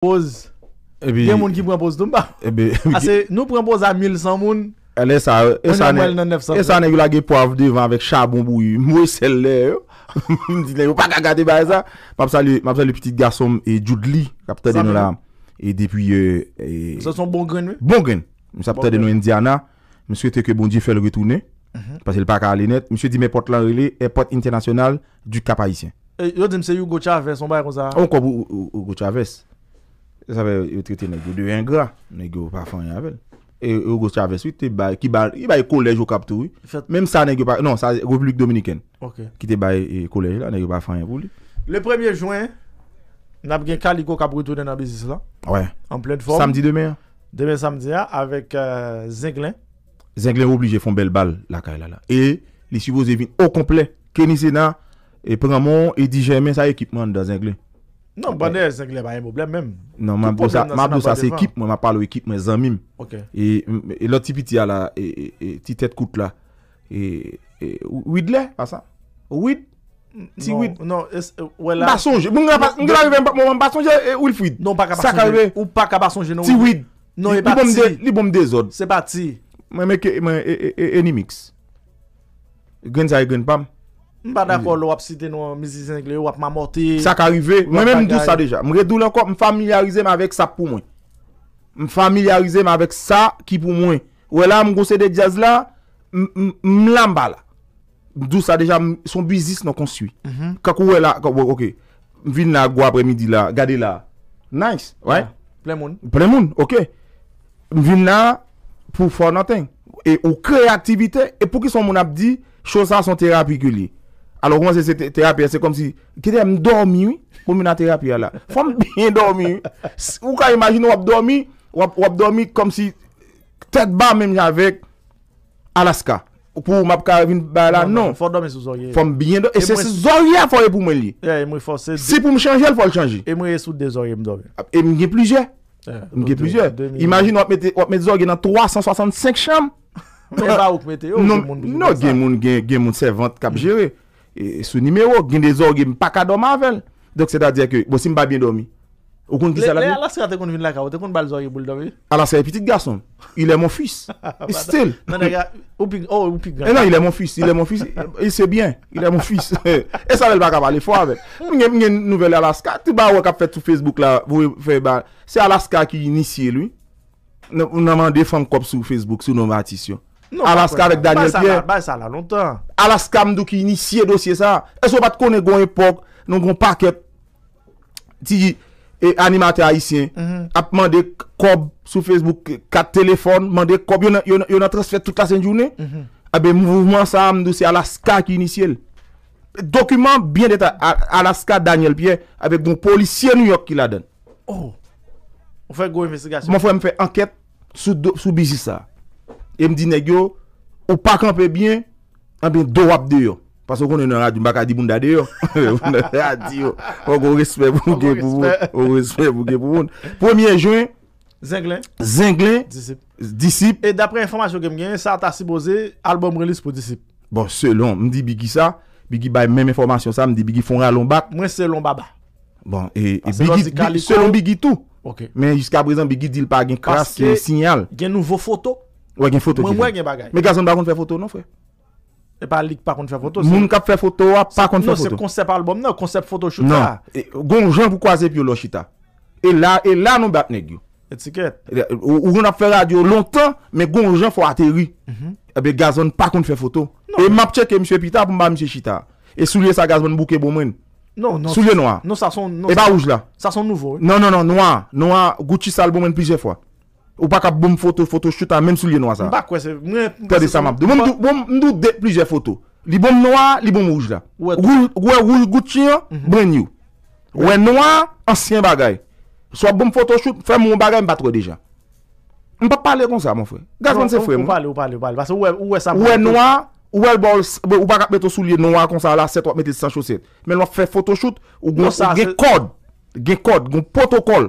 Prepoz, eh gen moun ki prepoz toum ba? Ase nou prepoz a 1100 moun E sa anen yon la ge po av devan vek chabon bou yon Mwe sel le yo Mwen di le yo pak a gade ba e sa Mwap sa le petit garsom e Joudli Kapte de nou la E depi e euh, Se son Bongren we Bongren Mwen sapte bon de nou Indiana Mwen souye teke bon di fel retoune mhm. Pase l pak a alenet Mwen souye di me pot lan rele E pot internasyonal du kapa isyen eh, Yo di mse yon Gocha Ves On bay kon sa On kobou Gocha Ves ça veut dire traiter les gens de ingrats, les gens pas faire avec. Et Auguste Chavez, qui ba le collège au Cap Tour. Même ça, pas. Non, ça, République Dominicaine. Qui te le collège là, n'est pas faire pour lui. Le 1er juin, nous avons Calico qui a dans business là. Ouais. En pleine forme. Samedi demain. Demain samedi hein, avec euh, Zinglin. est obligé de faire une belle balle là, là, Et les supposés viennent au complet. Kenny Sena, et Pramon, et Dijermen, ça équipement dans Zinglin. Nan, bandè yè zèk lè ba yè mò blèm mèm. Nan, ma bousa, ma bousa se ekip. Mwen apal wè ekip, mwen zanmim. Ok. E, lò tibi ti ala, e, e, e, ti tèt kout la. E, e, ouid lè? Pas sa? Ouid? Ti ouid? Non, non, e, e, wè la. Basonje, mwen mwen basonje, mwen basonje, e, ouil fouid? Non, pa ka basonje. Sakarive? Ou pa ka basonje nou? Ti ouid? Non, e, pa ti. Li bom de zon? Se pa ti. Mwen meke, mwen, e, Mbada kon hmm. lo wap si de nou mizi zengle, wap mamote. Sa ka rive, mwen men mdou sa deja. Mwen redou lankon, mwen familiarize mwen avek sa pou mwen. Mwen familiarize mwen avek sa ki pou mwen. Ou e la mwen gose de jazz la, mlan bala. Mdou sa deja, son bizis non konsui. Kako ou e la, ok, mwen vin la gwa pre midi la, gade la. Nice, wè? Ple moun. Ple moun, ok. Mwen vin la pou fò naten. E ou kreativite, e pou ki son moun ap di, chosan son tera apikulie. alo kouman non, non. se se terapia, se kom si kete m dormi wè, koumen a terapia la fòm byen dormi wè ou ka imagine wap dormi wap dormi kom si tet ba mèm javek Alaska, ou pou m ap karevin ba la, non, fòm byen dormi e se se zorye fòm e pou mwen li se pou m chanje l fòm chanje e m wè sou de zorye m dormi e m gen pluje, m gen pluje imagine wap met zorye nan 365 chanme non gen moun gen moun 70 kap jere ce numéro, il y a des orgues, pas qu'à dormir avec. Donc c'est-à-dire que, bon, si pas bien dormi. Ou qu'on qui ça là? Alors c'est c'est un petit garçon. Il est mon fils. Il est style Non, il est mon fils, il est mon fils. Il sait bien, il est mon fils. Et ça elle va pas parler fort avec. une nouvelle Alaska, tu vas ouais qu'a fait sur Facebook là, vous faites. c'est Alaska qui initie lui. Nous avons des femmes copes sur Facebook, sur nos artistes. Non, Alaska vèk Daniel Pierre Alaska mdou ki inisye dosye sa E so bat konen gwen epok Non gwen paket Tiji animate a isye mhm. ah A pman de kob sou Facebook Kat telefon, man de kob Yon a tres fè tout la sen jounè A be mouvouman sa mdou se Alaska ki inisye Dokument bien deta Alaska Daniel Pierre A vèk don policye New York ki la den Ou Mwen fèk mwen fèk anket Sou bisisa E mdi negyo, ou pak anpe bien, anpe do wap deyo. Paso konen anla di mbaka di bunda deyo. Anla di yo. Ogo respe bouge pou moun. Ogo respe bouge pou moun. Premier jwen. Zenglen. Zenglen. Disip. Disip. E dapre informasyon genm gen, sa ta si boze, album relis pou disip. Bon, selon. Mdi Bigi sa. Bigi baye menm informasyon sa. Mdi Bigi fonre a lombak. Mwen se lombaba. Bon, e Bigi, selon Bigi tou. Ok. Men, jiska prezen, Bigi dil pa gen kraske, gen sinyal. Gen nouvo foto. Ou gen foto ki? Mwen gen bagay. Me gazon bakon fè foto non fwe? E pa lik pa kon fè foto. Moun kap fè foto wap ah, pa kon fè foto. Non, se konsep album nan, konsep foto chouta. Non, gon jan pou kwaze pi yo lo chita. E la, e la nou bat neg yo. Etiket. Ou on ap fè radio lontan, mais gon faut fò ateri. Mhm. Ebe eh gazon pa kon fè foto. E map cheke msye pita pou mba msye chita. E souliye sa gazon bouke bon mwen. Non, non. Souliye noir. Non, sa son... E ba ouj la. Sa son nouveau hein. Non, non, non, noir noir Gucci sa album en plusieurs fois ou pas qu'à boum photo, photo shoot, même soulier noir noirs ça. Bah quoi, c'est. dit ça, m'a. Bon, nous de plusieurs photos. Li boum noir, li boum rouge là. Ouais, rouge Gucci, hein, mhm. brand new. Ouais, noir, ancien bagaille. Soit bon photo shoot, fais mon bagage m'bat trop déjà. on peut parler comme ça, mon frère. on c'est frère. On parle, ou parle, ou parle. Parce que ouais, ça. Ouais, noir. Ou pas bol, ou pa kap meto souliye noua kon sa la set wap meti san choset. Men wap fe ou gen code gen kod,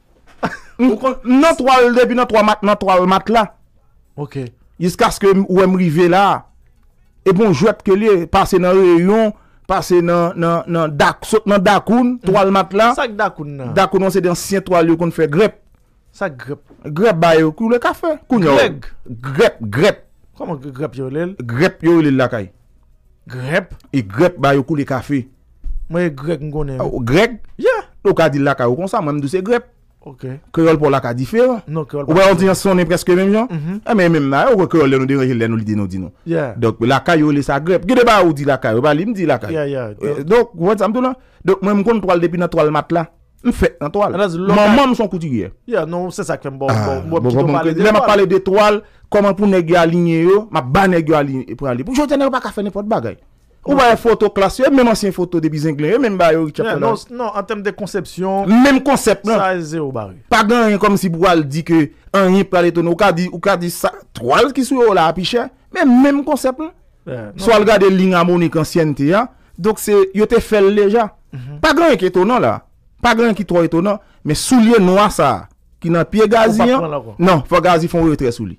Nan 3 e lebi, nan 3 mat, nan 3 mat la. Ok. Yiskas ke ou em rive la, e bon jwep ke li, pase nan reyon, pase nan dakoun, 3 mat la. Sak dakoun nan? Dakoun nan se den siyen 3 lebi kon fè grep. Sak grep? Grep ba yo kou le kafe. Kou nyo? Grep? Grep, grep. Koman grep yo lel? Grep yo yo lel lakay. Grep? E grep ba yo kou le kafe. Mwenye grep mgonen? Ah, grep? Ye. Lo ka di lakay yo konsa, mwenye duse grep. Ok. Koyol pou laka difere. Non koyol pou laka. Ouwe, antyan sonen preske men jan. An men men nan, ouwe koyol leno di rejil leno li di nou di nou. Ya. Dok, laka yo lisa grep. Gide ba ou di laka, ouwe bali mdi laka. Ya, ya. Dok, wè zanpou la. Dok, mwen mkon toal depi natoal matla. Mwen fè natoal. An az lora. Mwen mson kouti gye. Ya, non, se sak fè mbon. Mwen mwen kito malè de toal. Lè mwen pale de toal, koman pou negye alinye yo, mwen ba negye alinye yo pou al Ou bien photo classique, même ancienne photo de Bizengler, même bah Richard non, non, en termes de conception. Même concept, Ça, zéro barré. Pas grand comme si Boual dit que un y pral Ou qu'a dit, ou qu'a dit ça, trois qui sont là, piché. Mais même concept, non. Soit le gars de l'ingamonique ancienne, hein. Donc, c'est, il était fait déjà. Mhm. Pas grand qui est étonnant, là. Pas grand qui est trop étonnant. Mais soulier noir, ça, qui n'a pas hein. pied gazien. Non, faut gazi font retrait sous lui.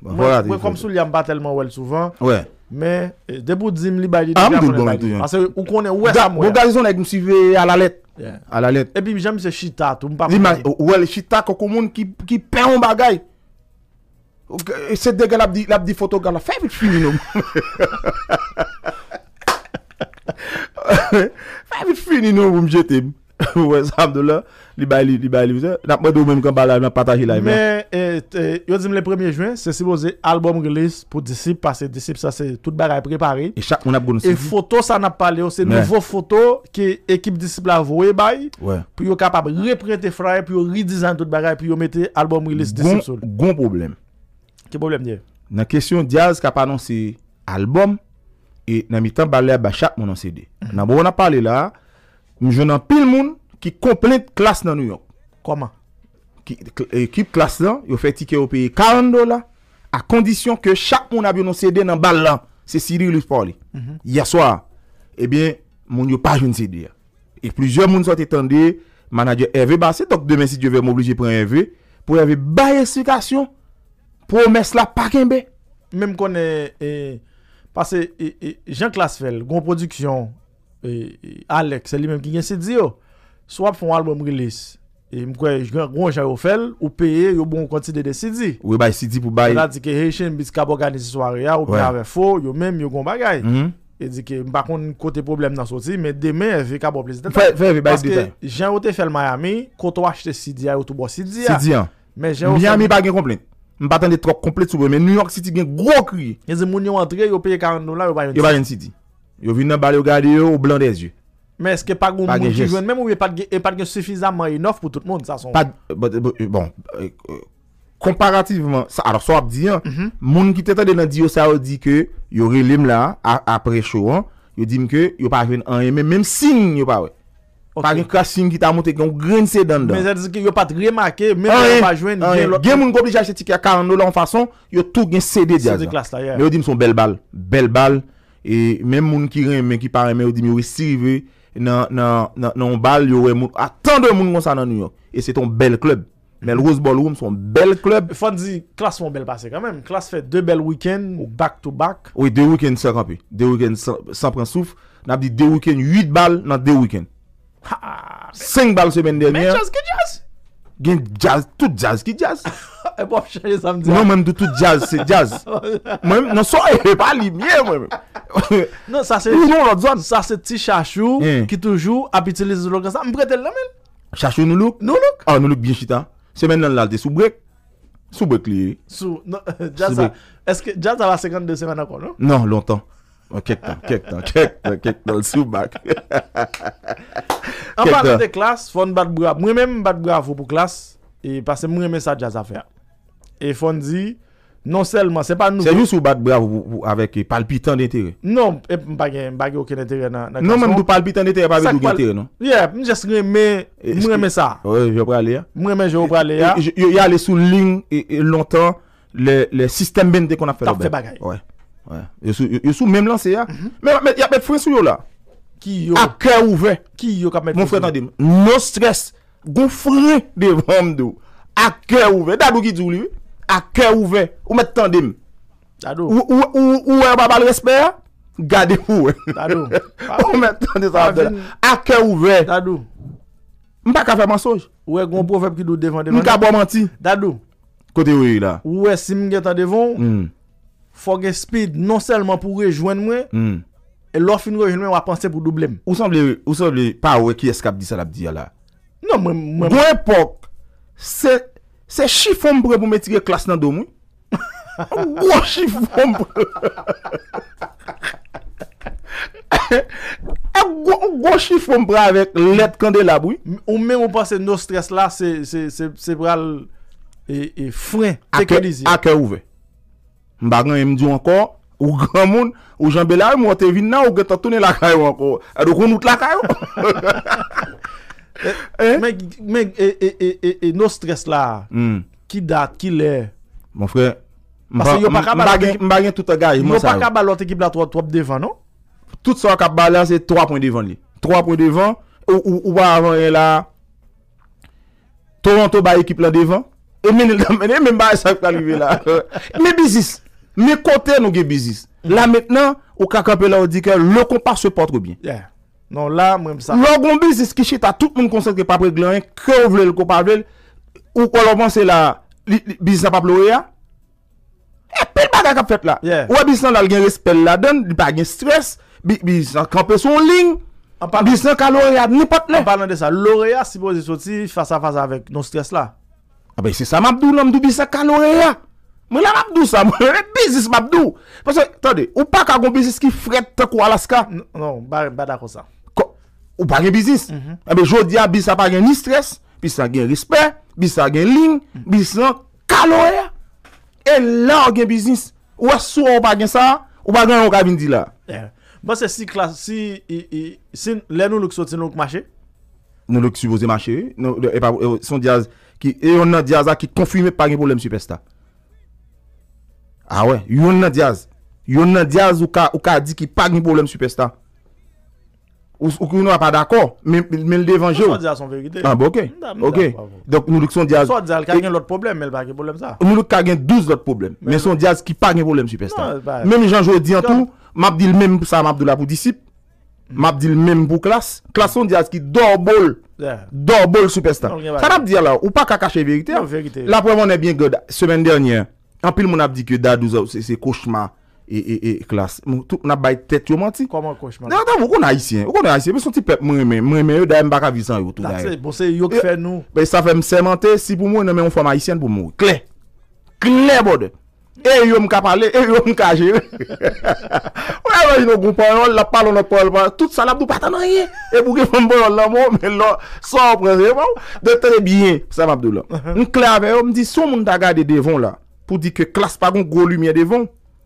voilà. comme soulier, en ne pas tellement souvent. Ouais. Me, eh, debout zim li bayi di. Am ah, di bayi di. Ase, ou konen ou esam we. Bon, gajizon la, msi ve alalet. A la let. E pi, jami se shitat. Ou el shitat, koko moun ki pen yon bagay. Ou se degel ap di fotogala. Faye vit fini nou. Faye vit fini nou mwen jete. ouais Abdullah, li bay li, li bay li. vous mwen do mwen kan balay, nan pataji live. Men, eh, eh le 1er juin, c'est supposé album release pour Disciple, parce que Disciple, ça c'est toute bagarre préparé. Et chaque on a goun Et photo ça n'a pas parlé, c'est nouveau photo que équipe Disciple a voué bay. Ouais. Puis yo capable reprendre frère, puis au redesign toute bagarre, puis au mette album release Disciple sur. Gon problème. Quel problème dire? Dans question Diaz qui a annoncé album et dans mi-temps balay à chaque mon CD. Nan mm. bon on a parlé là, Mwen jwennan pil moun ki komplente klas nan New York. Koman? Ekip klas nan, yo fè tikè ou pè 40 dola, a kondisyon ke chak moun abyon nou sèdè nan bal lan, se siri ou luspo li. Ya swa, ebyen, moun yo pa joun sèdè. E plizè moun sot etan de, manajè evè basè, tok demè si djè vè m'oblijè pren evè, pou evè ba yè sikasyon, pou omè s'la pa genbe. Mèm konè, pasè, jen klas fèl, goun produksyon, E, e, Alek, se li menm ki gen CD yo Swap fon albom release E mkwe, jwen gronj a yo fel Ou peye, yo bon kontide de CD Ou e bay CD pou bay E la dike, Heshen bis kabo gane si swari ya Ou peye avè fo, yo menm yo gon bagay mm-hmm. E dike, mbakon kote problem nan soti Me demen, e ve kabo plezite Fè, fè, fè, fè, fè, fè Janro te fel Miami Koto wache te CD ya, yo toubo CD ya Miami bagen komplè Mbatan de trok komplè soube Men New York City gen gro kri E zi moun yo antre, yo peye 40 nola, yo bayen CD Yo bayen CD Yo vin nan bade yo gade yo ou blandèz yo. Mè eske pa goun moun di jwen mèm ou e pat gen sufizaman enof pou tout moun sa son? Pat, bon, komparativeman, alo so ap di an, moun ki tè tan denan di yo sa ou di ke, yo relèm la, apre chou an, yo dim ke, yo pat gen an yè mèm, mèm sin yon pa wè. Pat gen kwa sin ki ta moutè gen yon grense dan dan. Mè se di ki yo pat gen makè, mèm yon pa jwen, gen moun gobli jè chè tik ya karno la an fason, yo tou gen sè de di azan. Yo dim son bel bal, bel bal E men moun ki ren men ki pare men ou di mi resive nan bal yo wè moun. A tan de moun kon sa nan New York. E se ton bel klub. Men Rose Ball Room son bel klub. E fon di, klas fè moun bel pase kamen. Klas fè de bel weekend ou back to back. Ou e de weekend se kapi. De weekend san pren souf. Nan ap di de weekend 8 bal nan de weekend. 5 bal se bende. Men jazz ki jazz. Gen jazz, tout jazz ki jazz. Ha! Epoch bon, chanye samdiwa. Non men de tout jazz. Se jazz. Non so e, e. Pa li mye mwen. Non sa se ti chachou. Ki eh. toujou. Apitilize zlo kasa. Mbretel nan men. Chachou nou luk. Nou luk. Ah, nou luk bien chita. Semen nan lalde sou brek. Sou brek li. Sou. Jazz a. Eske jazz a la 52 semen akon non? Non lontan. Kekta. Kekta. Kekta. Kekta. Sou bak. Kekta. An parle de klas. Fon bat bravo. Mwen men bat bravo pou klas. E pase mwen men sa jazz a fe a E fon di, non selman, se pa nou. Se yon sou bat bravo avèk e palpitan de tere? Non, e bagè okè ne tere nan kason. Non menmou palpitan de tere, pa avèk okè ne tere, non? Ye, mwen jeske mè, e mwen mè sa. Mwen oh, mè jè ou pralè ya. Mwen mè jè ou pralè ya. Yon yon alè sou ling, yon lontan, le sistem bende kon ap fèl obè. Tak fè bagay. Ouè, ouè. Yon sou mèm lanse mhm. ya. Mè, mè, mè, mè, mè, mè, mè, mè, mè, mè, mè, mè, mè, mè Ake ouve, ou met tan dim Ou e babal respe ya Gade ou we Ou met tan disa Ake ouve Mpa ka fe mansoj Mka bo manti Kote ou e la Ou e sim gen tan devon Fog e speed non selman pou rejwen mwe hmm. E lo fin gwen jenwen wapanse pou doublem Ou sanble pa ou e ki eskap disa la bdi ya la Non mwen mwen Gwen pok Se Se Se chifompre pou me tige klas nan domoui. Ou gwa chifompre. Ou e gwa chifompre avèk let kande laboui. Ou mè ou pa se nostres la, se pral e, e frein, teke dizi. Ake ouve. Mbagan yèm diyo ankon, ou gwa moun, ou jan bela ou mwate vin nan ou geta tounen lakayon ankon. Adou e konout lakayon. Menk nou stres la, hmm. ki dat, ki le. Mon frè, mba gen touta gay, mba sa yo. Mba ka balote kip la 3-2-2, non? Touta sa wak ka balase 3-2-2 li. 3-2-2, ouwa avan e la. Toronto baye kip la devan. E meni l damene, meni mba e sa yon kwa li ve la. Me bizis, me kote nou ge bizis. La metnen, ou kaka pe la ou di ke, lò kon pa se po tro byen. Yeah. Non, la mwen mwèm sa. Lo goun bizis ki cheta, tout moun konsente ki pa prek glanen, kè ou vlel, kè ou pa vlel, ou kolouman se la, bizis nan pape lorè ya, e pe l baga kap fèt la. Ou a bizis nan dal gen respel la den, bag gen stres, bizis nan kampè son ling, bizis nan kalorè ya, nipot ne. An pa nan de sa, lorè ya, si bo zisot si, fasa fasa avèk, non stres non, la. A be, se sa mabdou, nan mdou bizis nan kalorè ya. Mwen la mabdou sa, mwen re bizis mab Ou pa gen biznis. A mhm. be jodi a biznis a pa gen ni stres. Biznis a gen risper. Biznis a gen lin. Mhm. Biznis a kalon e. E la ou gen biznis. Ou a sou ou pa gen sa. Ou pa gen ou ka vin di la. Bas e bon, si klasi. Si lè nou nou ki sotin nou ki mache. Nou nou ki sivose mache. Son diaz. Ki e yon nan diaz a ki konfume pa gen probleme sou pesta. A ah we. Yon nan diaz. Yon nan diaz ou ka di ki pa gen probleme sou pesta. A we. Ou kou nou a pa d'akor, men l'de evanjou. Moun sa di a son vekite. Moun sa di a l'ot problem, men l'pa gen problem sa. Moun sa di a l'ot problem, men son di a l'ski pa gen problem, Superstar. Non, mèm jenjou e di an tou, mèm ap di l'mèm pou sa, mèm ap di l'apou disip, mèm ap di l'mèm pou klas. Klas son non, di a l'ski do bol, do bol, Superstar. Sa dap di a la, ou pa kakache vekite. Non, la pou moun e bien gèd, semen dernyen, anpil moun ap di kè dad nou zav, se kouchman. E, e, e, klas. Mwen touk nan bay tèt yon manti. Koman koshman? Nan, nan, mwen kon ayisyen. Mwen kon ayisyen. Mwen son ti pep mwen men. Mwen men yon da yon baka vizan yon touta yon. Takse, bose, yon te fè nou. Be, sa fè msemente, si pou mwen yon fòm ayisyen pou mwen. Klen. Klen bode. E, yon mka pale, e, yon mka jen. Ou, e, wè, yon nou goupan yon, la palo nou palo, tout salabdou pata nan yon. E, bouge fòm boyon lan moun, men lò, sor prezè moun, de tèlè biyen, salab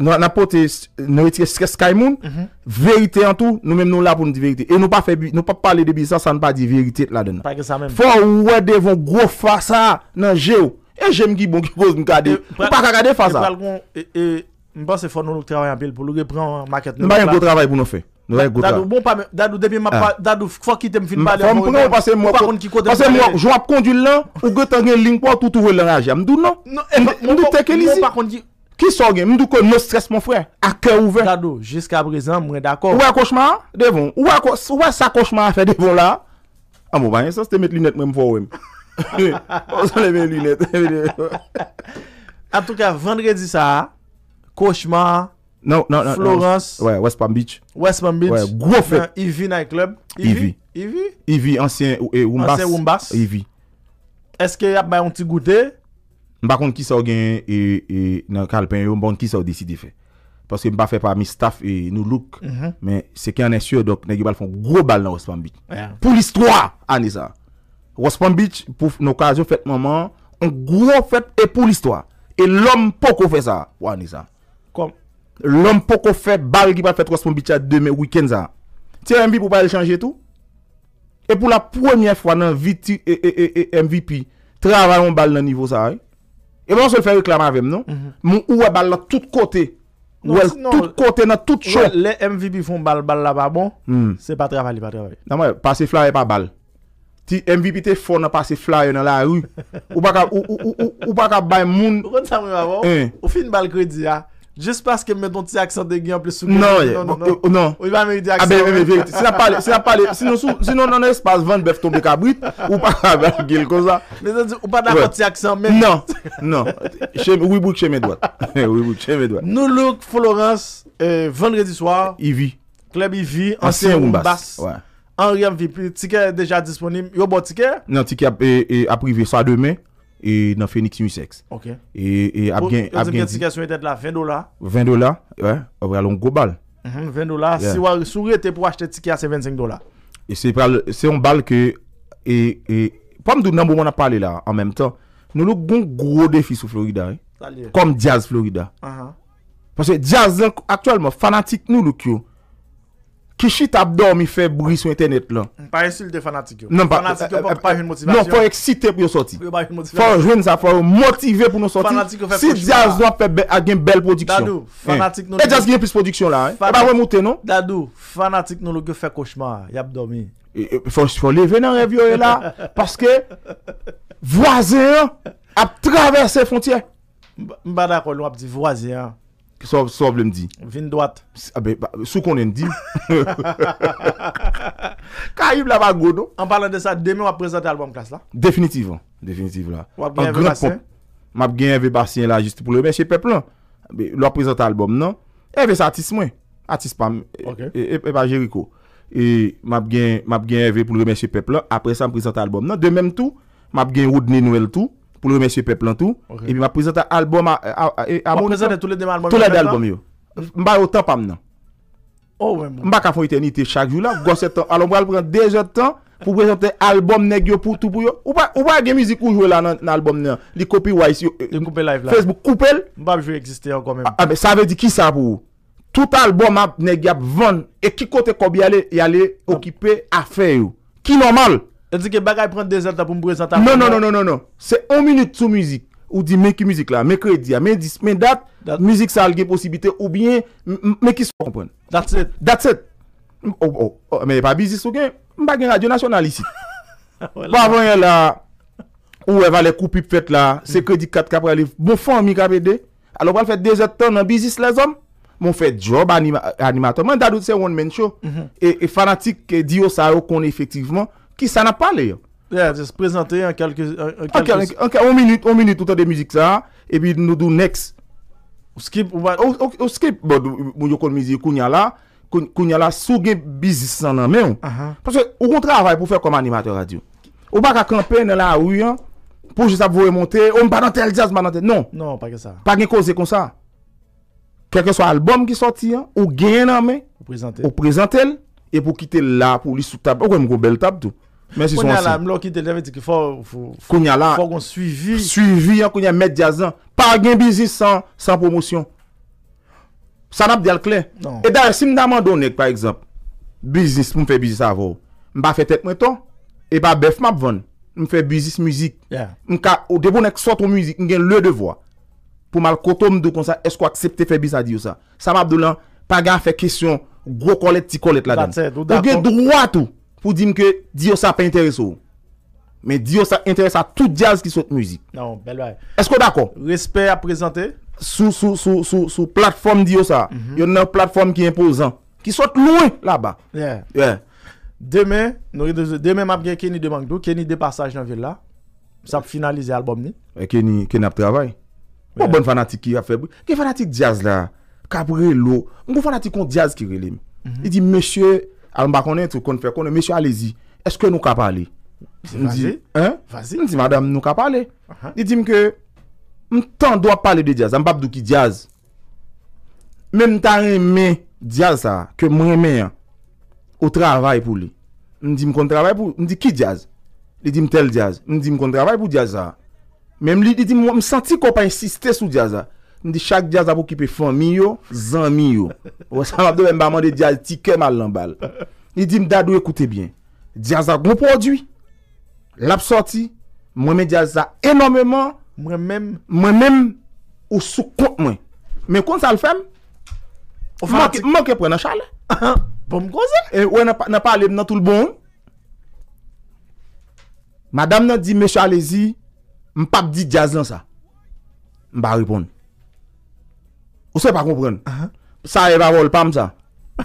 N apote nou etike Sky Moon, mhm. verite an tou, nou menm nou la pou nou di verite. E nou pa febi, nou pa pale debi sa, sa nou pa di verite la dena. Pa gen sa men. Fa ou wede von gro fasa nan jè ou, e jèm ki bon ki pou nou kade. E, ou pa kagade fasa. E pral kon, e, e, mba se fon nou nou travay apil pou lou ge pran maket nou la. Mba yon go travay pou nou fe. Mba yon go travay. Dadou, bon pa men, dadou debi ma pa, ah. dadou, kwa ki tem fin pale an nou yon. Mba kon, mba kon, mba non, e, kon, mba kon, mba kon, mba kon, mba kon, mba kon, mba kon, mba kon, mba kon Qui sort Je que stress, mon frère, à cœur ouvert. jusqu'à présent, suis d'accord. Ou un cauchemar devant. Ou un ça cauchemar à faire devant là. Ah mon bah, ça, c'était mettre lunettes même pour eux. On mis les lunettes. en tout cas, vendredi, ça, cauchemar. Non, non, non. Florence. ouais, West Palm Beach. West Palm Beach. Ouais, gros fait. Ivy Night Club. Ivy. Ivy. Ivy, ancien Wumbas. Ancien Wumbas. Ivy. Est-ce qu'il y a un petit goûter? Mpa kon ki sa ou genye e, nan kalpen yo, mpa kon ki sa ou deside fe. Paske mpa fe pa mi staf e nou luk. Mhm. Men se ken ane syo, ne ge bal foun gro bal nan Rospon Beach. Pou l'histoire ane sa. Rospon Beach pou nou kasyon fet maman, ane gro fet e pou l'histoire. E l'om poko fe sa, wane sa. Kom? L'om poko fe bal ge bal fet Rospon Beach a demen wikend sa. Ti ane bi pou pa el chanje tou? E pou la pwonyen fwa nan vitu e, e, e MVP, traval yon bal nan nivou sa ane, eh? Eman se l fè yu klam avèm, nou? Moun mhm. ou wè bal la tout kote. Non, Wèl, tout kote nan tout chok. Wèl, le MVP foun bal, bal la ba bon, hmm. se pa travèl, se pa travèl. Dam wè, pasifla yè e pa bal. Ti MVP te foun na pasifla yè nan la yu. Ou pa kap bay moun... Ou kon sa mè wè bon, eh. ou fin bal kwe di ya. Juste parce que mettons ton petit accent de gay en plus. Non, non, oh, oh, non. Non. On va mettre des accent Ah ben, mais vérité. Si on parle, si on parle, si on en espace, 20 bœufs cabrit, ou pas, avec un gil comme ça. Mais on ou pas d'accord, petit accent, Non, non. Oui, bouc chez mes doigts. Oui, bouc chez mes doigts. Nous, look, Florence, euh, vendredi soir. Ivy. Club Ivy, ancien Roumbas. Ouais. Henri MVP, ticket déjà disponible. Yo, bon ticket? Non, ticket à privé, soit demain et dans Phoenix Unisex. OK. Et et a bien a bien investigation était là 20 dollars. 20 dollars, ouais, on va aller global. 20 dollars, si on sourire pour acheter ticket c'est 25 dollars. Et c'est c'est un bal que et et comme nous on a parlé là en même temps, nous le un gros défi sur Florida. Hein. Comme Jazz Florida. Uh-huh. Parce que Jazz actuellement fanatique nous le Ki chit ap dormi fe bris sou internet lan. Pa esil de fanatik yo. Nan pa. Fanatik yo pa pa yon motivasyon. Nan, fwa eksite pou yon soti. Fwa yon motivasyon. Fwa yon zafwa, fwa yon motive pou yon soti. Fanatik yo fe koshman. Si jaz do ap agen bel prodiksyon. Dadou, fanatik nou. E jaz gen plis prodiksyon la. E ba remote non. Dadou, fanatik nou loke fe koshman. Yap dormi. Fwa leve nan revyo yo la. Paske, vwaziyan ap travese fwantye. Mba da kolo ap di vwaziyan. Sov lèm di. Vin doat. Sou kon lèm di. Ka yu blaba go nou. An palan de sa, demè wap prezante albom klas la? Definitiv an. Definitiv la. Wap gen non? Evé eh, Bastien? Map gen Evé Bastien la, just pou lèmè chè peplon. Lò prezante albom nan. Evé sa atis mwen. Atis pam. Eh, ok. Evé eh, Bajeriko. E map gen Evé pou lèmè chè peplon. Apre san prezante albom nan. Demèm tou, map gen Roudne Nouel tou. pour le remercier peuple en tout. Et puis m'a présenté album à, à, à, mon tous les deux albums. Tous les deux albums yo. M'ba autant pas maintenant. Oh ouais. M'ba ka une éternité chaque jour là, gosse temps. Alors on va prendre 2 heures temps pour présenter album nèg pour tout pour yo. Ou pas ou pas musique ou jouer là dans l'album là. Li copyright yo. you euh, couper live là. Facebook couper. M'ba jouer exister encore même. Ah, ah mais ça veut dire qui ça pour Tout album a nèg y a et qui côté combien aller y aller occuper affaire Qui normal E di ke bagay pren de zelta pou mbouye sa ta. Non, non, non, non, non, non. Se on minute sou mouzik, ou di men ki mouzik la, men kredi la, men dis, men dat, mouzik sa alge posibite ou bien men ki se fokon pren. That's it. That's it. Men e oh, oh, oh, pa bizis ou gen, mba gen radio nasyonal isi. Ah, ou eva mm. bon le koupi pfet la, se kredi kat kapre li, mbo fon mika pede, alo pran fè de zelta nan bizis la zom, mbo fè job animator. Men dadout se one men show, mm-hmm. e fanatik di yo sa yo kon efektivman. qui ça na pas l'air Yeah, se quelques... minutes, en minutes minute, tout minute, en de ça, et puis nous do next. Ou skip, ou Ou oh, oh, oh, skip, moun yo kon mizik kounya la, kounya la sou gen bizis san nan men ou. Pase ou kon travay pou fè animateur radio. Ou ba ka nan la ou yon, pou jis vous vou vous ou mba nan tel jazz, mba nan tel... Non. Non, pa gen sa. Pa gen koze kon sa. Kelke so albom ki soti an, hein, ou gen nan men, ou prezante e pou kite la, pou li sou tab, ou kon mwen kon bel Mwen si sou ansi. Koun ya la, mwen lò ki te levè di ki fò, fò gwen suivi. Suvi an, koun ya medyazan. Pa gen bizis san, san promosyon. San ap di al klen. Non. E da, si mè daman donèk, pa ekzamp, bizis, mwen fè bizis avò. Mwen ba fè tèt mwen ton, e ba befman pwen, mwen fè bizis mouzik. Ya. Mwen ka, ou debounèk, sot wou mouzik, mwen gen lè devò. Pou mè al koto mè dou konsa, eskwa aksepte fè bizis adyo sa. San ap dou lan, pa gen fè kesyon, gro kolèt, ti kolè pou dim ke diyo sa pa interese ou. Men diyo sa interese a tout jazz ki sot mouzik. Non, bel bay. Esko dako? Respe apresente. Sou, sou, sou, sou, sou, platform diyo sa. Mhm. Yon nan platform ki imposan. Ki sot loui la ba. Yeah. Yeah. Deme, nori de ze, deme map gen keni de Mangdou, keni de passage nan villa. Sa pou finalize albom ni. E eh, keni, keni ap travay. Mwen bon fanatik ki a febri. Ke fanatik jazz la? Kabre lou. Mwen kon fanatik kon jazz ki relim. E mhm. di mèche... Alors, on pas tout, qu'on fait, monsieur, allez-y. Est-ce que nous pouvons parler Vas-y. Hein Vas-y. On dit, madame, nous pouvons parler. Uh -huh. Il dit que, on doit parler de Diaz, Je ne qui Diaz. Même t'as aimé jazz, ça, que moi, aimé, hein, au travail pour lui. On dit, qu'on travaille pour. On dit, qui Diaz? Il dit, tel jazz. On dit, qu'on travaille pour Diaz ça. Même lui, il dit, je m'm, me sens qu'on pas insister sur Diaz Ndi chak diaz a pou ki pe fon miyo, zan miyo. Ou sa mabdou mbaman de diaz ti keman lan bal. Ndi di mdadou ekoute bien. Diaz a glopordwi. Lap sorti. Mwen men diaz a enomeman. Mwen men ou soukot mwen. Mwen kon sa l fem? Mwen ke prena chale. Bon mgoze. Ou e na pale mna tout l bon. Madame nan di me chale zi. Mpap di diaz lan sa. Mba repon. Ou se pa kompren, sa e va volpam sa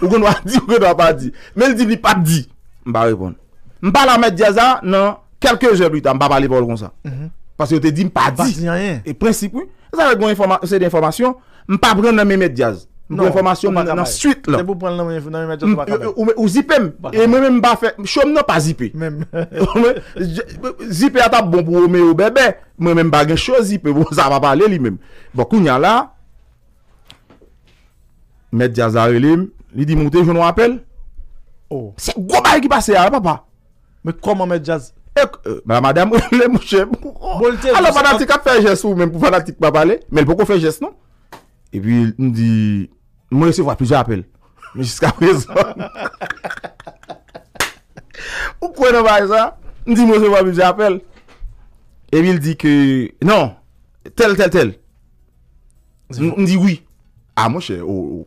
Ou konwa di, ou konwa pa di Men di li pa di, mba repon Mpa la medyaza, nan Kelke je blita, mba pale volpam sa mhm. Pase yo te di mpa di E prinsipou, sa vek gwen bon informasyon Mpa pren nan me medyaz Gwen non, informasyon nan suite la Ou zipem E mwen mba fe, chom nan pa zipem Zipe ata bon pou mbe ou bebe Mwen mba gen cho zipem Ou bon, sa va pale li men Bo kounya la Met jaz a relim. Li di moun te joun wapel. Oh. Se gwa baye ki pase a la baba. Met kwa moun met jaz? Ek. Madame, le mouche. A la fanatik ap fe jes ou men pou fanatik baba le. Men pou kon fe jes nou. E pi nou di. Moun se vwa pize apel. Men jiska pize. Ou kwen nou baye sa? Nou di moun se vwa pize apel. E mi l di ki. Non. Tel, tel, tel. Nou di wii. A ah, mouche. Ou, oh, ou, oh. ou.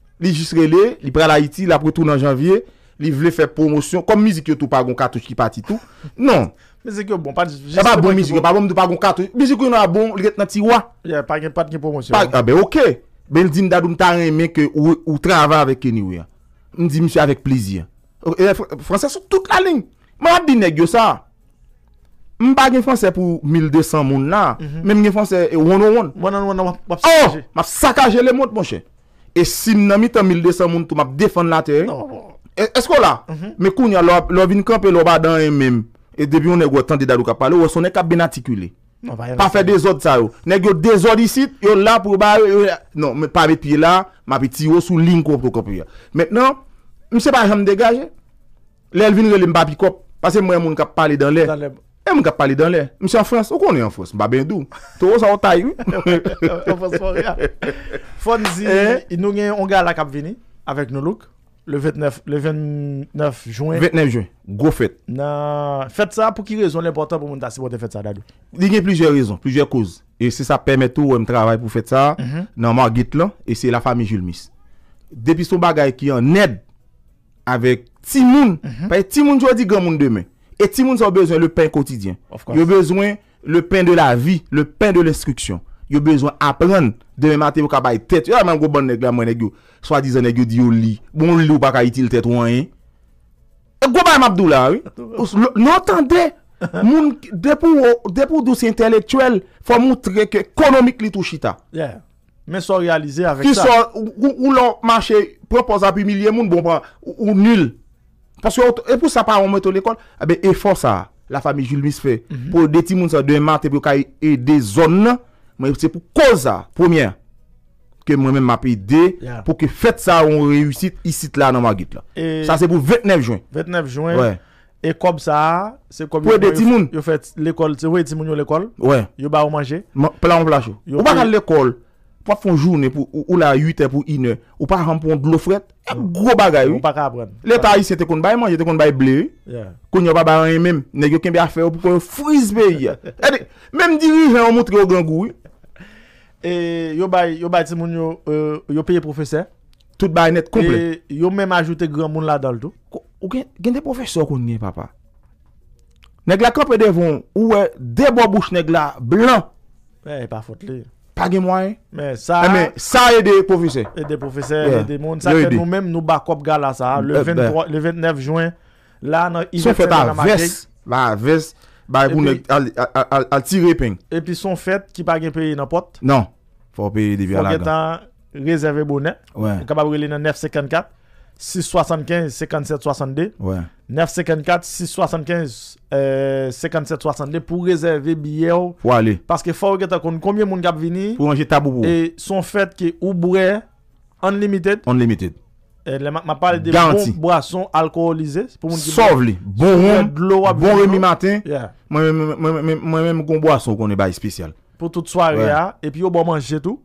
Li jistre le, li pre la iti, la pre tou nan janvye, li vle fè promosyon, kom mizik yo tou pa gon katouj ki pati tou. Non. Mizik yo bon, pa di jistre bon. Sa pa bon mizik yo, pa bon mizik yo pa gon katouj. Mizik yo nan bon, li ret nan tiwa. Ya, pa gen pati gen promosyon. A ah be ok. Ben l di m dadoum ta ren men ke ou tre avan avèk keni ou ya. M di m sou avèk plizien. Fransè sou tout la ling. Ma ap di negyo sa. M pa gen fransè pou 1200 moun la, mhm. men gen fransè e one on oh one. One on oh one. Oh! Ma sakajè le moun monsè E si nan mi tan 1200 moun tou map defan la teri, non, bon. e, esko la? Mhm. Me koun ya lò vin kèpè lò badan e mem, e debyon e gwo tante dadou kap pale, wè son e kap benatikule. Non, pa fè dezod sa yo, neg yo dezod isit, yo la pou ba yo, non, me pare pi la, mapi ti yo sou link wò pou kopi ya. Mètenan, mi se pa yèm degaje, lèl vin lèl mbapikop, pase mwen moun kap pale dan lèl. E, mwen ka pali dan lè. Mwen se an Frans, ou kon an Frans? Mwen ba bè ndou. To ou sa ou tay wè. Fon zi, in eh? nou gen yon nga la kap vini, avèk nou lòk, le 29 joun. 29 joun, go fèt. Fèt sa pou ki rezon lè bòtèp pou moun ta si wote fèt sa dadou? Di gen plijè rezon, plijè kouz. E se sa pèmè tou wèm travè pou fèt sa, nan mò gît lò, e se la fami Jülmis. Depi sou bagay ki yon ned, avèk ti moun, mhm. pa yon ti moun jò di gè moun demè. Et ti moun sa ou bezwen le pen kotidyen, yo bezwen le pen de la vi, le pen de l'instruksyon, yo bezwen apren de men mati mou kabay tet. Yo man go bon nek la mwen nek yo, swa dizen nek yo di yo li, bon li ou baka iti l tet wanyen. Go bay mabdou la, ou n'entende, moun depou dosi entelektuel fwa moutre ke ekonomik li tou chita. Yeah, men son realize avèk sa. Ou l'on mache, proposa pi milye moun, bon, ou nul. E pou sa pa ou mwen ete ou l'ekol, e fon sa la fami Julbisfe pou de timoun sa de mati pou ka e de zon. Mwen se pou koza, pwemye, ke mwen men mapi de pou ke fet sa ou reyusit isit la nan magit la. Sa se pou 29 juen. 29 juen. E kom sa, se kom pou e de timoun, se ou e timoun yo l'ekol, yo ba ou manje. Plan vlajou. Ou ba kal l'ekol? pas font journée pour ou la 8 h pour 1 h ou pas rempondre de l'eau frette mm. gros bagay ou pas prendre l'état ici c'était qu'on bail manger c'était qu'on bail blé qu'on pas bail même nèg kembe a faire pour qu'on frise pays eh, même dirigeant montre au grand goût et yo bay yo bail moun yo euh, yo payer professeur tout bay net complet et yo même ajouter grand monde là dans tout ou gen des professeurs qu'on est papa nèg la camp devant ou deux beaux bouche nèg là blanc ouais eh, pas faute eh, mais ça, aide professeurs. des professeurs, Ça nous nous ça. Mm, le, 29 eh, ben. juin, là, Ils fait la Et puis, son fait qui pas payer n'importe. Non, faut payer des bonnet. 675 57 62 954 675 euh, 57 62 pour réserver billets pour aller parce que faut que tu combien de monde viennent venir pour manger tabou et son fait que ou boire unlimited unlimited et de bon boisson alcoolisée pour monde de bon bon, remis matin moi même moi boisson qu'on est spécial pour toute soirée ah. et puis au bon manger tout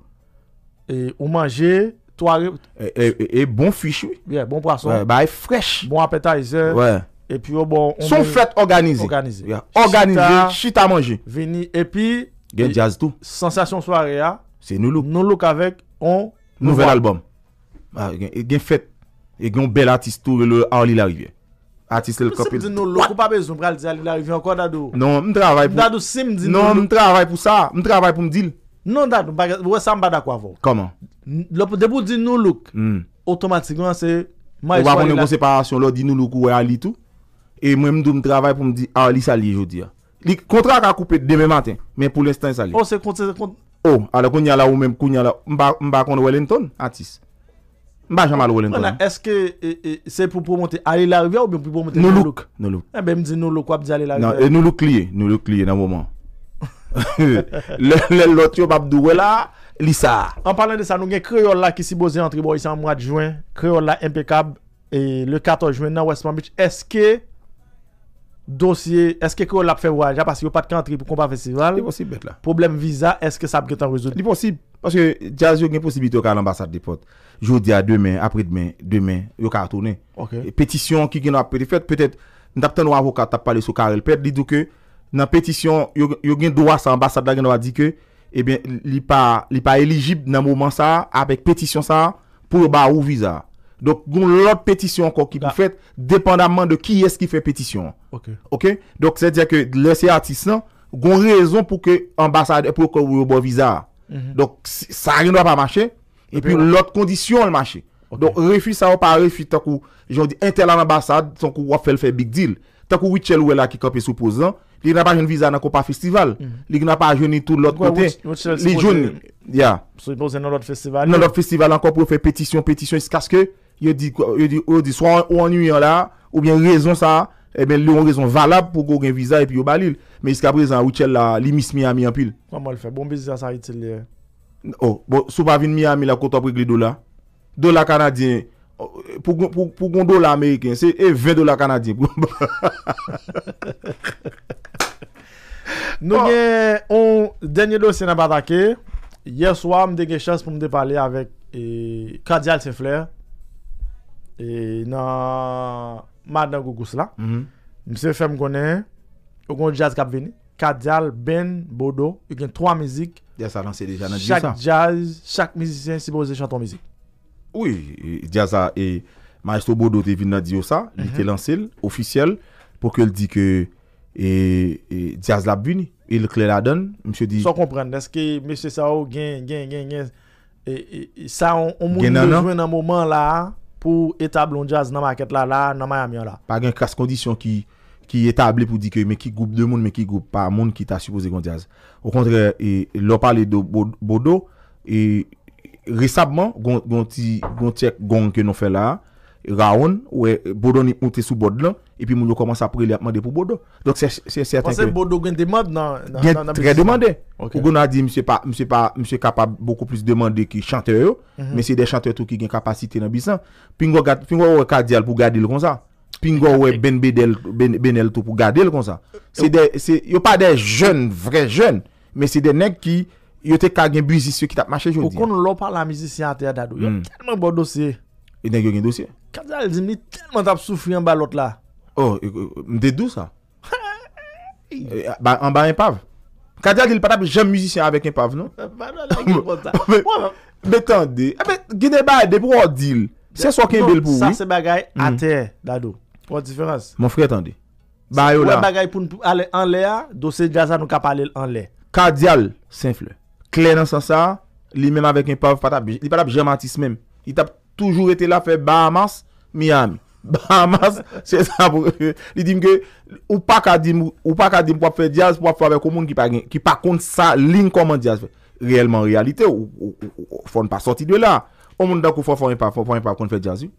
et on manger Toare, e bon fichou, e bon prasou, ba e fresh, bon apetizer, e pi yo oh, bon, son fret organize, organize, chita manje, vini, e pi, gen jazz tou, sensasyon soare ya, ah. se nou louk, nou louk avek, nouvel album, ah, gen fret, gen bel artistou, a li la rivye, artistou l kopil, wot, mwen se mwen di nou louk ou pa be zombral di a li la rivye anko dadou, nan mwen travay pou, nan non mwen travay pou sa, mwen travay pou mdil, Non dat, wè san bada kwa vò. Koman? Debou di nou luk, otomatik hmm. nan se... Wè e wak mounen bon separasyon lò, di nou luk wè e Ali tou. E mwen mdou m travay pou mdi, ah, Ali sali jodi ya. Li kontrak a koupe deme maten, men pou lestan sali. O, oh, se kontre se kontre? O, oh, alè kon nyal la ou menm kon nyal la. Mba kon nou Wellington, Atis. Mba chanman nou Wellington. Mwen nan, eske e, se pou pou monte Ali Larvia ou mwen pou pou monte nou luk? Nou luk. Mwen mdi nou luk eh wap di Ali Larvia. Nan, nou luk liye, nou luk liye nan woman. L'autre, yo, Babdoué là, En parlant de ça, nous avons Créole là qui s'est posé entre ici en mois de juin. Créole là impeccable. Et le 14 juin, dans West Beach, est-ce que dossier, est-ce que Créole a fait voyage parce qu'il n'y a pas de country pour qu'on pas festival? C'est possible, là. Problème visa, est-ce que ça peut être résolu? C'est possible. Parce que Jazz, il y a une possibilité à l'ambassade des potes. Jeudi à demain, après-demain, demain, il y a retourner. Pétition qui est faite, peut-être, nous avons un avocat qui parlé sur le carré. dit que. nan petisyon, yo gen dowa sa ambasade la gen dowa dike, e eh ben, li pa, li pa elijib nan mouman sa, apèk petisyon sa, ah. pou yo ba ou viza. Donk, goun lòt petisyon kon ki pou fèt, depandamman de ki eski fè petisyon. Ok. Ok, donk, sè diya ke, lè se atis nan, goun rezon pou ke ambasade pou yo ba mhm. ou viza. Donk, sa gen dowa pa mache, epi lòt kondisyon lè mache. Donk, refi sa ou pa refi, takou, joun di, entè lan ambasade, son kou wap fèl fè big deal. Takou, wè chèl wè la ki kapè sou posan Lè gna pa jouni visa nan ko mhm. pa festival, lè gna pa jouni tout l'ot kote, lè jouni, ya, nan lot festival anko pou fè pétisyon, pétisyon, iska skè, yo di, yo di, yo di, so anou yon la, oubyen rezon sa, ebyen lè yon rezon valab pou goun gen visa epi yo balil, mè iska prez an ou chè la, l'imis miyami apil. Kwa mò l fè, bonbezi a sa itil lè. O, oh, bon, sou pa vin miyami la koto pou igli do la, do la kanadien. pour, pour, pour un dollar américain, c'est 20 dollars canadiens. Nous avons un dernier dossier n'a pas attaqué. Hier soir, j'ai eu la chance pour me parler avec et, Cardial Saint-Flair et dans Madame Gougousla. Monsieur mm-hmm. Femme connaît, au grand jazz qui venu. Cadial Ben, Bodo, il y a trois musiques. Yes, ça, déjà dans chaque jazz, chaque musicien supposé chanter musique. Oui, Diaza et Maestro Bodo te vin nan diyo sa, mm -hmm. li mhm. te que ofisyel, pou ke l di e, e, Diaz la buni, il clé kle la donne, msye di... So comprendre, eske msye sa ou gen, gen, gen, gen, e, e, e sa on, on moun bejwen nan mouman la, pou etablon Diaz nan maket la la, nan Miami la. Pa gen kras kondisyon ki, ki etabli pou di ke me ki goup de moun, mais ki goup pa moun ki ta supose kon Diaz. Ou kontre, e, lopale de Bodo, et Risabman, gwen tièk gwen ke nou fè la, Raon, wè, Bodo ni ponte sou Bodo lan, epi moun yo komanse apre li apmande pou Bodo. Dok se certain kwen... Pase Bodo gen demande nan... Gen trè demande. Ou gwen a di, msè pa, msè pa, msè kapab boko plis demande ki chanteyo, mè se de chanteyo mhm. tou ki gen kapasite nan bizan. Pin gwen wè kadyal pou gade l konza. Pin gwen wè ben bedel, ben el tou pou gade l konza. Se de, se, yo pa de jen, vre jen, mè se de nèk ki... Yo te ka gen buziswe ki tap mache jondi. Pou kon nou lopal la mizisyen ate ya dadou. Yo hmm. tenman bon dosye. E denge gen dosye? Kadial jim ni tenman tap soufri an balot la. Oh, e, e, mde dou sa? E, an ba yon pav? Kadial jil pata pou jem mizisyen avek yon pav, nou? An ba yon pav. Me tende. Ape, gine ba ede pou wot dil? Se swa ken non, bel pou wou? Sa se bagay ate, hmm. dadou. Wot diferans? Mon fri, tende. Ba yo la. Ou e bagay pou alen anle ya, dosye jasa nou kap alel anle. Kadial, senfle. Klen nan san sa, li men avèk yon pav patap, li patap jematis men. Li tap toujou etè la fè Bahamas, Miami. Bahamas, se zavou. Li dim ke, ou pa ka dim wap fè jazz, wap fè avèk ou moun ki pa kont sa lin koman jazz. Rèlman realite, ou fon pa soti dwe la. Ou moun da kou fon fòn yon pav kon fè jazz yon.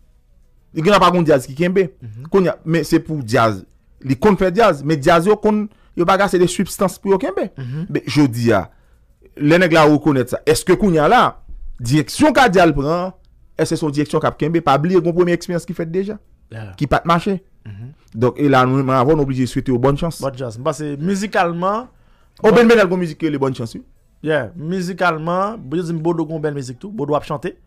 Yon kè nan pa kont jazz ki kèmbe. Mè se pou jazz. Li kon fè jazz, mè jazz yo kon, yo bagase de substance pou yon kèmbe. Mhm. Je di ya. les nègres là reconnaissent ça. Est-ce que Kounia là, direction Kadial prend, est-ce que son direction Kap Kembe, pas oublier qu'on première expérience qu'il fait déjà, yeah. qui pas marché. Mm -hmm. Donc, et là, nous avons obligé de souhaiter bonne chance. Bonne chance. Parce que musicalement. Au oh, Ben Benel, bon musique, les bonnes chances, Yeah, musicalement, Bodo Bodo bon belle musique tout, Bodo a chanté.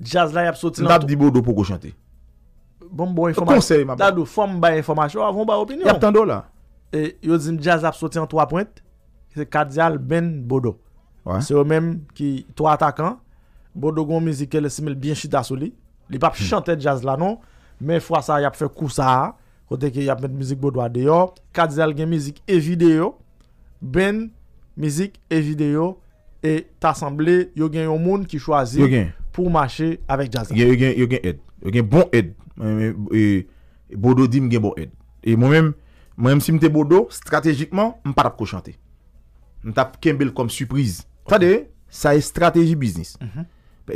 Jazz là, il a sauté. N'a dit Bodo pour chanter. Bon, bon, information. Conseil, ma bonne. forme, bah, information, avant, bah, opinion. Il y a tant là. Et, yo dit jazz a sauté en trois pointes. C'est Kadial Ben Bodo. C'est eux-mêmes qui, trois attaquants, Bodogon musique, le s'appelle bien chita Souli, Les Il pas hmm. chanter jazz là, non. Mais fois ça, il a fait coup ça. Côté qu'il a mis musique Bodois dehors. Kadzel a musique et vidéo. Ben, musique et vidéo. Et t'assemblé, il y a un monde qui choisit pour marcher avec jazz. Il y a un aide. Il y a un bon aide. Bodo dit que bon aide. Et moi-même, moi-même si je suis Bodo, stratégiquement, je ne peux pas chanter. Je tape Kembel comme surprise. Tade, sa e strateji biznis. Mhm.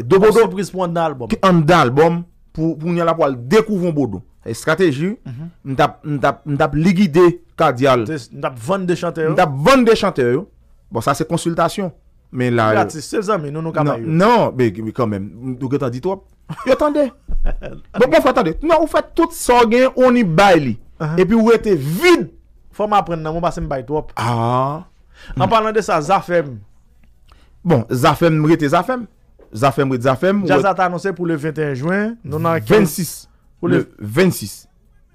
Do bodo... Osepris pou an dal bom. An dal bom pou mwen yalap wale. Dekouvon bodo. E strateji. Mdap mhm. ligide kardyal. Mdap vande chanteyo. Mdap vande chanteyo. Bon, sa se konsultasyon. Men la... Yati, sezami, nou nou kama yu. Non, be, komem. Mdou geta ditwap. Yotande. Bon, bon fwa atande. Non, ou fwa tout sogen, oni bay li. E pi ou uh-huh. ete vid. Fwa m apren nan, mou basen bay dwap. Ha. Ah. An palande sa zafem. M. Bon, zafem mwete zafem. Zafem mwete zafem. Dja zata anonsen pou le 21 juen. 26. Le 26.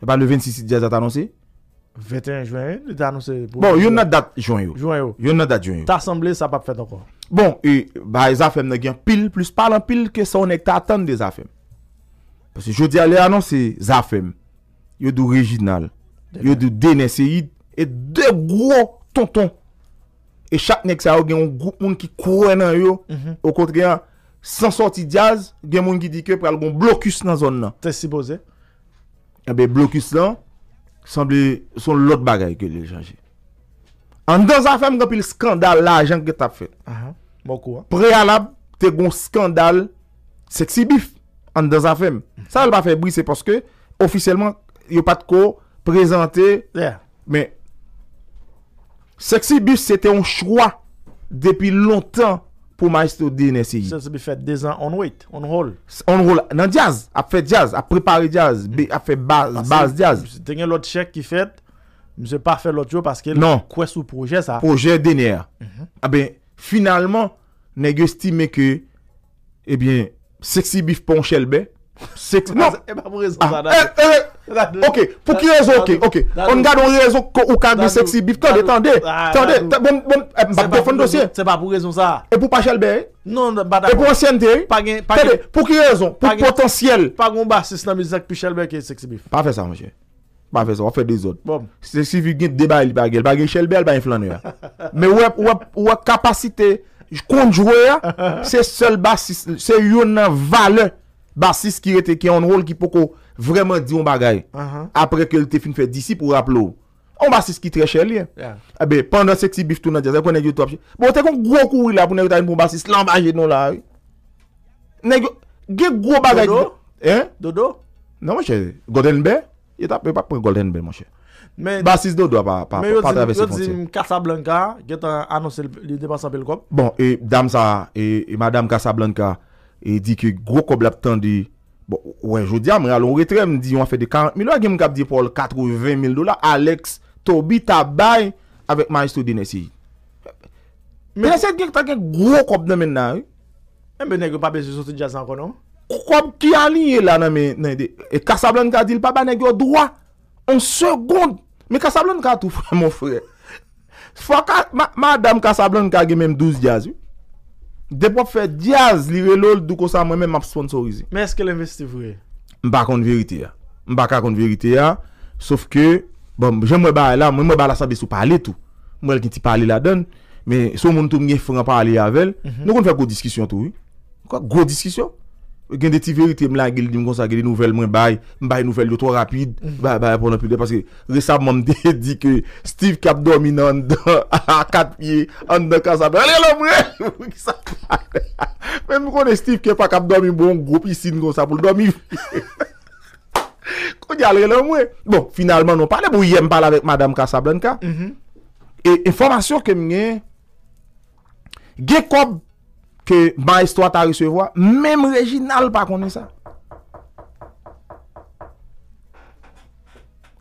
Le 26 dja zata anonsen. 21 juen, dja anonsen pou le 26. Bon, yon nat dat juen yo. Jouen yo. Yon nat dat juen yo. Ta asemble, sa pa pfet ankon. Bon, yon zafem nan gen pil, plus palan pil, ke sa onek ta atan de zafem. Pwese jodi a le anonsen zafem, yon do rejinal, yon do deneseyid, et de gro ton ton. E chak nek sa ou gen yon group moun ki kouwe nan yo Okot gen yon sansoti diaz Gen moun ki dike prel yon blokus nan zon nan Te sipose? Ebe eh blokus nan Sanble son lot bagay ke li janje An de zafem gen pil skandal la jank get ap fe Moukou an Prealab te gon skandal Seksi bif an de zafem Sa el pa fe bwi se paske Ofisyeleman yo pat ko Prezante Mwen Seksi bif se te an chwa depi lontan pou majiste ou dene si. Se se bi fet dezan on wait, on roll. On roll nan jazz, ap fet jazz, ap prepari jazz, ap fet baz, baz jazz. Tenye lot chek ki fet, mse pa fet lot jo paske lakwe sou proje sa. Non, proje dene ya. A ben, finalman, negyo stime ke, ebyen, eh seksi bif pon chelbe. Seksi bif pon chelbe. Ok, pou ki rezon, ok, ok, on gade on rezon ou ka bi seksi bif, kade, tande, tande, ah, bon, bon, ep, eh, bo fon dosye? Se pa pou rezon sa. E pou pa chalbe? Non, ba da. E pou ansyen de? Pagin, pagin. Tande, pou ki rezon, pou potansyel? Pagin, ba, si snamizak pi chalbe ki seksi bif. Pa fe sa, manche. Pa fe sa, wa fe de zon. Bon. Se si vi git debay li bagel, bagel chalbe, al ba inflan ya. Me wap, wap, wap kapasite, jkondjwe ya, se sol basis, se yon nan val basis ki rete, ki an rol ki poko Vremen di yon bagay, uh-huh. apre ke yon te fin fè disi pou rap lou. Yon bassis ki tre chè li. Eh. Pendan seksibif tou nan dja, zè konen yon top chè. Bon, te kon gro kou yon la pou nen yon ta yon bassis lan bagay yon la. Eh. Gen gro bagay. Dodo? He? Eh? Dodo? Nan man chè, Golden Bay? Yon ta pe pa pre Golden Bay man chè. Bassis do do ap pa trave se fon chè. Men yon ti yon Casablanca, yon ta anonsè li depan sape l kom? Bon, dam sa, yon Madame Casablanca, yon di ki gro koblap tan di... Bon, ouen joudi amre, alon retrem, di yon afe de 40, mi lwa gem kap di Paul 80 ou 20 mil dola, Alex, Tobi, Tabay, avek Maestro Dinesi. Men ase genk tak genk gro kop nan men nan, yon. Men ben nek yo pa bez yon sotu jazan konon? Kop ki alin yon lan nan men, nek de, e Kasablon ka dil pa ba nek yo dwa, on segond, men Kasablon ka tou frè, mon frè. Fwa ka, ma dam Kasablon ka gemen 12 jazan. Depop fe diaz li re lol Dou ko sa mwen men map sponsorize Mwen eske lè investi vre? Mba kon verite ya Mba ka kon verite ya Sof ke Bon jè mwen ba ala Mwen mwen ba ala sa besou pale tou Mwen elkin ti pale la don Men sou moun tou mwen fwen a pale yavel mhm. Nou kon fè gwo diskisyon tou Kwa gwo diskisyon? gen de ti verite m la gil di m kon sa gil nouvel mwen bay, m bay nouvel yo to rapide mm. bay bay pou nan pide, paske resabman de di ke Steve kap domi nan a 4 piye an de Kasablan, ale lomwe mwen kon de Steve ke pa kap domi m bon, goupi si m kon sa pou lomwe kon di ale lomwe bon, finalman nou pale, m ouye m pale avek madame Kasablan ka mm-hmm. e formasyon ke m nye ge kob Ke ba istwa ta resevwa Mem rejinal pa konè sa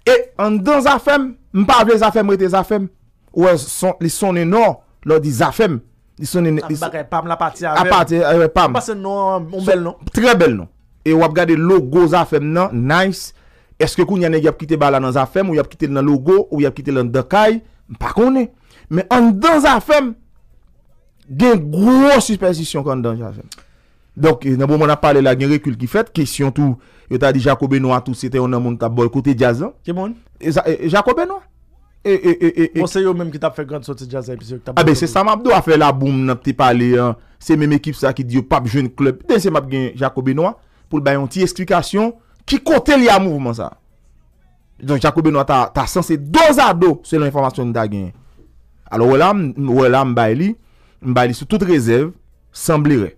E an dan zafem M pa avle zafem rete zafem Ouè li sonen no Lò di zafem A pati a repam non, non? Trè bel non E wap gade logo zafem nan Nice Eske kou nyanè yop kite bala nan zafem Ou yop kite nan logo Ou yop kite nan dekay M pa konè Me an dan zafem gen gro superstisyon kon dan jazan. Donk, nan bon moun ap pale la gen rekul ki fet, kesyon tou, yo ta di Jacob Benoit, tou sete yon nan moun tap boykote jazan. Kè moun? Jacob Benoit. E, e, e, e, e, e, e, e, e, e, e, e. Monseyo menm ki tap fe grand sote jazan, episeyo ki tap ah boykote jazan. A, be, se sa map do a fe la boom, nan pte pale, se menm ekip sa ki di yo, pap joun klub, den se map gen Jacob Benoit, pou l bayon ti eskrikasyon, ki kote li a mouvman sa. Donk, Jacob Benoit ta, ta Mbali sou tout rezèv, semblire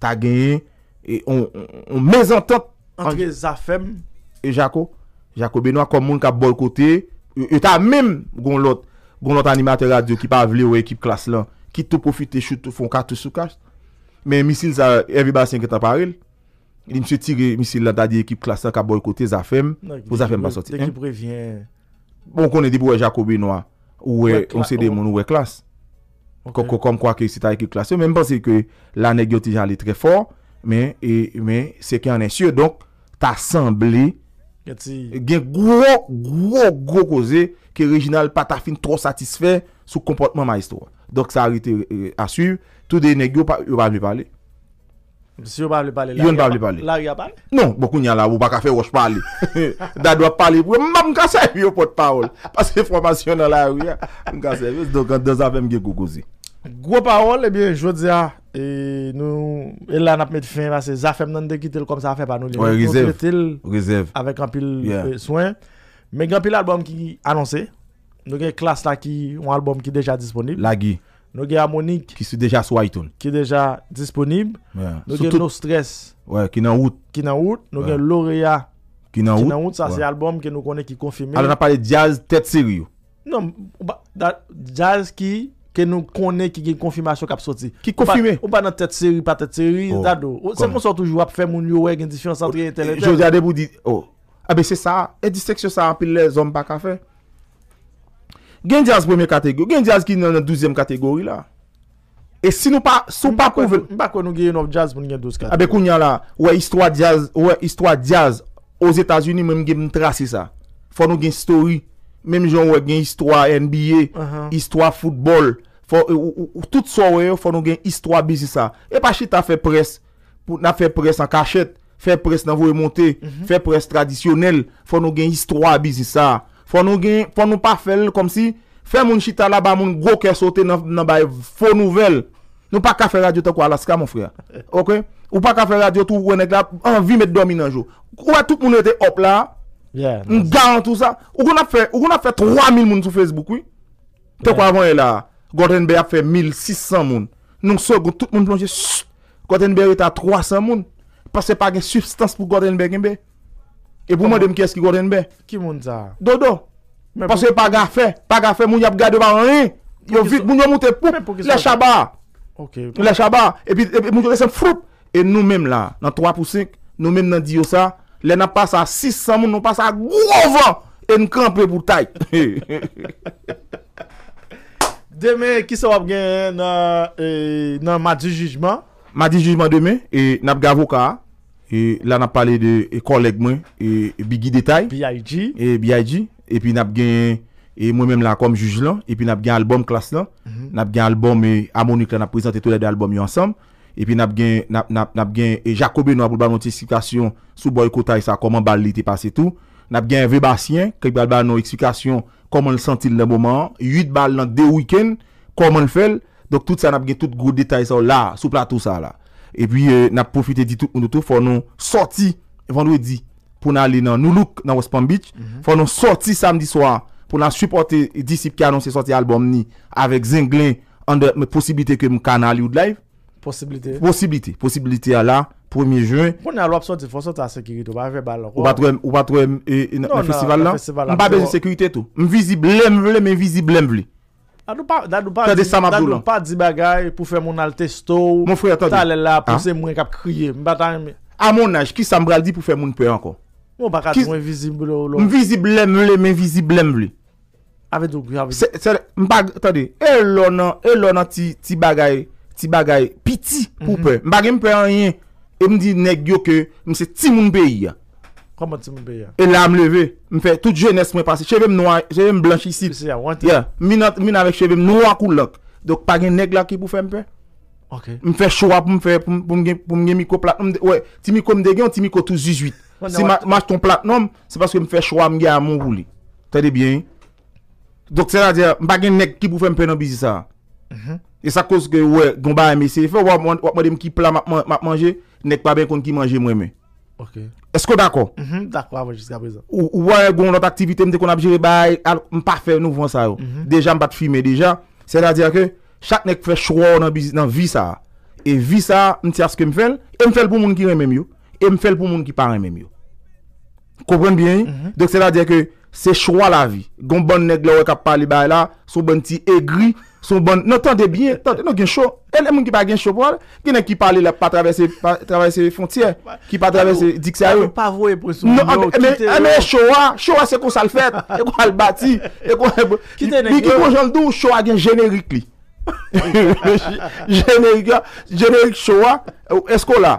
Ta genye e, On mèz an top Antre Zafem E Jako, Jako Benoit Kom moun ka bolkote e, e ta mèm goun lot animatè radio Ki pa avle ou ekip klas lan Ki te profite choute fon ka te soukast Men misil sa evi basen gen ta parel Li mse tire misil la Da di ekip klas lan ka bolkote Zafem non, Ou Zafem pa soti Bon konè di pou wè Jako Benoit Ou wè onse de moun ou wè klas Koko kom kwa ke si ta ekil klasye Men mpansi ke la negyo ti jan li tre for Men seke an en sye Donk ta sanble Gen gwo gwo gwo goze Ke regional pa ta fin tro satisfè Sou komportman ma histo Donk sa harite asyiv Tout de negyo yo nbavle pale Si yo nbavle pale Yo nbavle pale Non boku nyan la wou baka fe wosh pale Da dwa pale mga seryo pot paol Pas informasyon nan la wou Mga seryo Donk an deza vem gen gogoze Gros parole, eh bien, je veux dire, et nous, et là, on a mis fin à ces affaires de quitter comme ça, fait pas nous. Oui, réserve. Avec un pile yeah. Euh, soin. Mais un pile album qui annoncé. Nous avons une classe là qui, un album qui est déjà disponible. Lagui. Nous avons Harmonique. Qui est déjà sur iTunes. Qui est déjà disponible. Yeah. Nous avons No Stress. Ouais, qui est en route. Qui est en route. Nous avons ouais. Lauréat. Qui est en route. Ça, ouais. c'est album que nous connaissons qui confirmé Alors, on a parlé de jazz tête sérieux. Non, bah, jazz qui. Kè nou konè ki gen konfirmasyon kap soti. Ki konfirmè? Ou pa nan tèt seri, pa tèt seri, oh, dadou. Se moun sò toujou ap fè moun yo wè gen disfiyansantriye teletre. Oh, Jodi Adèbou di, oh, abè se sa, edi seksyon sa apilè zon baka fè. Gen jazz pwemè kategori, gen jazz ki nan nan douzèm kategori la. E si nou pa, sou pa kouvel. Mba kwen nou gen yon of jazz mwen gen douz kategori. Abè kounyan la, wè istwa jazz, wè istwa jazz, oz etazuni mwen gen mtrase sa. Fò nou gen story. Memi joun wè gen històa NBA, històa fútbol, ou tout so wè yo fò nou gen històa bizisa. E pa chita fè pres, na fè pres an kachèt, fè pres nan vwè e montè, mhm. fè pres tradisyonel, fò nou gen històa bizisa. Fò nou gen, fò nou pa fèl kom si, fè moun chita la ba moun gro kè sote nan bay fò nouvel. Nou pa kafe radyo te kwa Alaska, moun frè. Ou pa kafe radyo tou wè nèk la, an vi mèt domi nan jò. Kwa tout moun etè hop la, M garan tou sa. Ou kon ap fe 3000 moun sou Facebook. Te kwa avon e la. Gordon Bay ap fe 1600 moun. Nou so kon tout moun plonje. Gordon Bay ou e ta 300 moun. Pase pa gen substance pou Gordon Bay genbe. E pou mwen dem kyes ki Gordon Bay. Ki moun za? Dodo. Pase pa ga fe. Pa ga fe moun yap gade varen e. Yo vit moun yo moute pou. Le chaba. Le chaba. E moun yo lesem froup. E nou men la. Nan 3 pou 5. Nou men nan diyo sa. Lè nan pas a 600 moun, nan pas a grovan enkampè pou tay. Demè, kisa wap gen nan e, Madji Jujman. Madji Jujman demè, e nan ap gen Avokaa. E Lè nan pale de koleg mwen, Bigi Detay. B.I.G. B.I.G. E pi nan ap gen, mwen menm la kom juj lan. E pi nan ap gen album klas lan. Mhm. Nan ap gen album, amonik la nan ap prezante to la de album yo ansambe. E pi nap gen, nap, nap, nap gen, e Jacobé nou ap pou ba noti eksplikasyon sou boykota y sa koman bal li te pase tou. Nap gen Vébassien, kek bal ba nou eksplikasyon koman l sentil nan mouman. Yuit bal nan de week-end, koman l fel. Dok tout sa nap gen tout gout detay sa ou la, soupla tout sa la. E pi nap profite di tout ou nou tout, fò non sorti, vandou e di, pou nan li nan Noulouk, nan West Palm Beach. Mhm. Fò non sorti samdi swa, pou nan supporte disip ki anonsi sorti albom ni, avek zenglen an de posibite ke mou kanan li ou de laif. Posibilite. Posibilite. Posibilite ya la. Premier juen. Kon yalwa pso ti foso ta sekirito. Ba ve bala. Ou batwe na festival la? Mpa bej de sekiriteto. Mvizi blem vle menvizi blem vle. Da nou pa di bagay pou fe moun al testo. Mwen fwe atade. Talela pou se mwen kap kriye. A moun aj ki Sambral di pou fe moun pe anko. Mwen baka di mwen vizi blem vle. Mvizi blem vle menvizi blem vle. Avedou. Atade. E lon an ti bagay. Ti bagaye, piti pou pe. Mhm. Mbagye mpe an yin, e mdi neg yo ke, mse timoun beyi ya. Koman timoun beyi ya? E la mleve, mfe tout je nes mwen pase. Cheve mnoua, cheve mn blanchi si. Si ya, wanti. Ya, min ave cheve mnoua kou lok. Dok pagye neg la ki pou fe mpe. Ok. Mfe chowa pou mfe, pou mgen miko plat. Ouye, ti miko mde gen, ti miko tou zizuit. Si mwaj ton plat nom, se paske mfe chowa mge a mwou li. Tade bien. Dok se la diya, mbagye neg ki pou fe mpe no bizisa. Mm-hmm. Et ça cause que, ouais, gon ba aimé, c'est fait, wap mwen dem ki plat m'a mangé, nek pas bien kon qui mange moi-même. Ok. Est-ce que d'accord? Mm-hmm, d'accord, jusqu'à présent. Ou, ou ouais, bon, notre activité m'te kon ap jere bay, m'pa fait nouveau vwan ça yo. Mm-hmm. Déjà m'pa te filmer déjà. C'est-à-dire que, chaque nek fait choix dans, dans vie ça. Et vie ça, m'ti as ce que m'fèl, et m'fèl pour moun ki remem yo, et m'fèl pour moun qui pa remem yo. Comprenez bien? Donc c'est-à-dire que, c'est choix la vie. Gon bon nek la wè kap pali bay là, son bon ti aigri, Son bon, nan tan de bin, nan tan non, de bin, nan gen chow. El, moun ki pa gen chow pou al, genen ki pale la pa travese fontier, ki pa travese dikse a yo. Nan, ane chow a, chow a se kon sal fèt, e kon al bati, e kon al bati. Bi ki kon jan l do, chow a gen jenerik li. Jenerik chow a, esko la.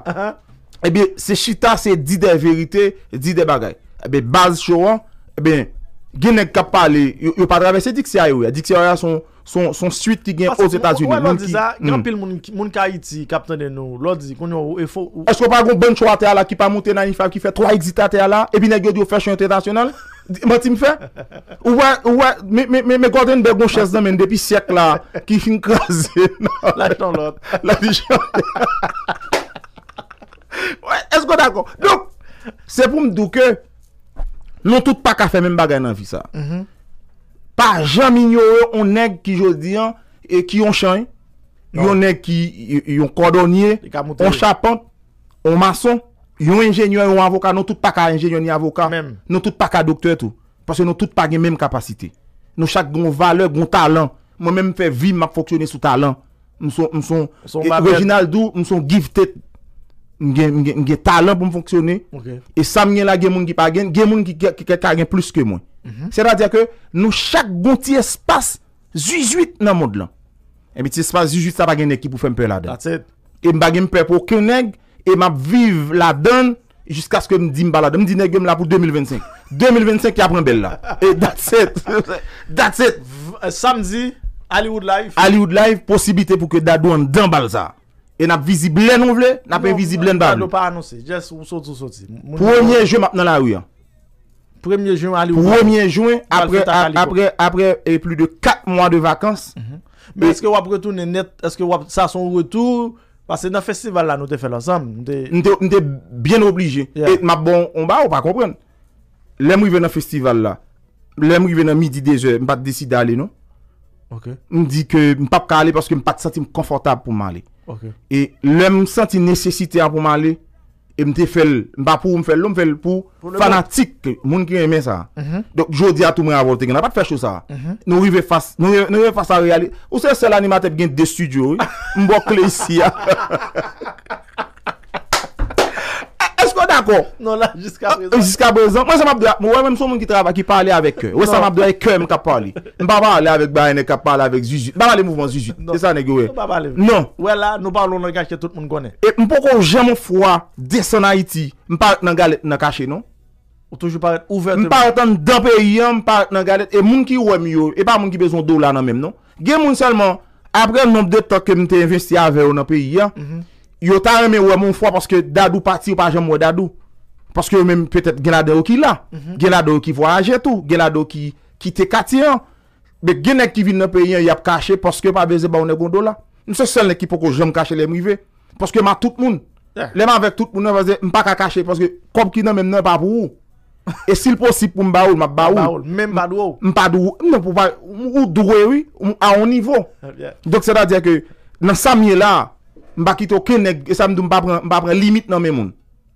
E bi, se chita se di de verite, di de bagay. E bi, baz chow a, e bi, genen kap pale, yo pa travese dikse a yo, ya dikse a yo son... Son suite ki gen ouz Etasuni. Mwen lo di za, yon pil moun kaiti hmm. kapten non. de nou, lo di konyo ou e fo. Esko pa gon bon chwa te ala ki pa mouten anifap ki fe troa exitate ala, e bin e gyo di yo fesho entretasyonal? Mati mfe? Ouwa, ouwa, me gwa den be gon chesden men depi sek la, ki fin krasen. La chan lot. La di chan lot. Esko da kon. Doun, se pou mdou ke, loun tout pa kafe men bagay nan vi sa. Mh-mh. pa jam inyo ou on neg ki jodi an e ki yon chan non. yon neg ki yon kordonye yon chapant, yon mason yon enjenyon, yon avokat nou tout pa ka enjenyon, yon avokat nou tout pa ka doktet ou parce nou tout pa gen menm kapasite nou chak goun vale, goun talan mwen menm fè vim ma foksyone sou talan nou son givetet M gen talan pou m fonksyone E sam gen la gen moun ki pa gen Gen moun ki ke kagen plus ke moun Se radya ke nou chak gonti espas Zui zuit nan mod lan E biti espas zui zuit sa pa gen ekip pou fe mpe la den E m bagen mpe pou ke neg E m ap viv la den Jiska se ke m di m bala den M di neg gen m la pou 2025 2025 ki apren bella E dat set Samzi, Hollywood Life Possibite pou ke dadouan dambal za E nap vizi blen nou vle, nap en non, vizi blen bab. Nan nou pa anonsi, jes ou sot ou sot si. Premye jwen map nan la ou ya. Premye jwen alivou. Premye jwen apre apre apre e plu de 4 mwa de vakans. Men eske wap retounen net, eske wap sa son retoun. Pase nan festival la nou te fel ansam. Nou te bien oblije. Et map bon, on ba ou pa kompren. Le mou y ven nan festival la. Le mou y ven nan midi de zwe, m pa te desi de ale nou. M di ke m pa pe ka ale parce ke m pa te sati m konfortab pou m ale. E le m senti nesesite a pou male, e m te fel, m pa pou m fel, lom fel pou fanatik moun ki eme sa. Mhm. Dok jodi a tou mre avote gen, apat fè chou sa. Mhm. Nou yve fasa reali, ou se sel animatèp gen de studio, m bokle isi ya. d'accord. Non, là, jusqu'à ah, présent. jusqu'à présent. Moi, ça m'a Moi, même son monde qui travaille, qui parle avec eux. moi ça m'a avec eux, qui parle. Je ne parle pas avec Baïne, qui parle avec Zuzu. Je ne parle pas mouvement Zuzu. C'est ça, n'est-ce Non. Ouais, là, nous parlons langage que tout le monde connaît. Et pourquoi jamais fois descendre en Haïti, je ne parle pas dans galette, dans cachet, non? Ou toujours paraître ouvert. Je ne parle pas dans pays, je ne parle pas dans galette. Et moun qui ouem yo, et pas moun qui besoin de dollars, non, même, non? Gen moun seulement, après le nombre de temps que m'te investi avec dans pays, hein, mhm. Yo ta reme wè moun fwa paske dadou pati ou pa jèm wè dadou Paske wè mèm petèt genade wè ki la mhm. Genade wè ki voyaje tout Genade wè ki te kati an Be genèk ki vin nè pe yè yè ap kache Paske wè pa veze ba wè gondou la Nè se sel nè ki poko jèm kache lè mou yve Paske wè mè tout moun Lè mè ve tout moun wè veze mpa ka kache Paske kop ki nan mèm nan pa wè E sil posi pou mba ou mba ou Mpa dou wè wè Mpa dou wè wè wè Mpa dou wè wè wè Mpa dou wè wè wè Mba ki tou ken neg, e sa mdou mba pre limit nan men moun.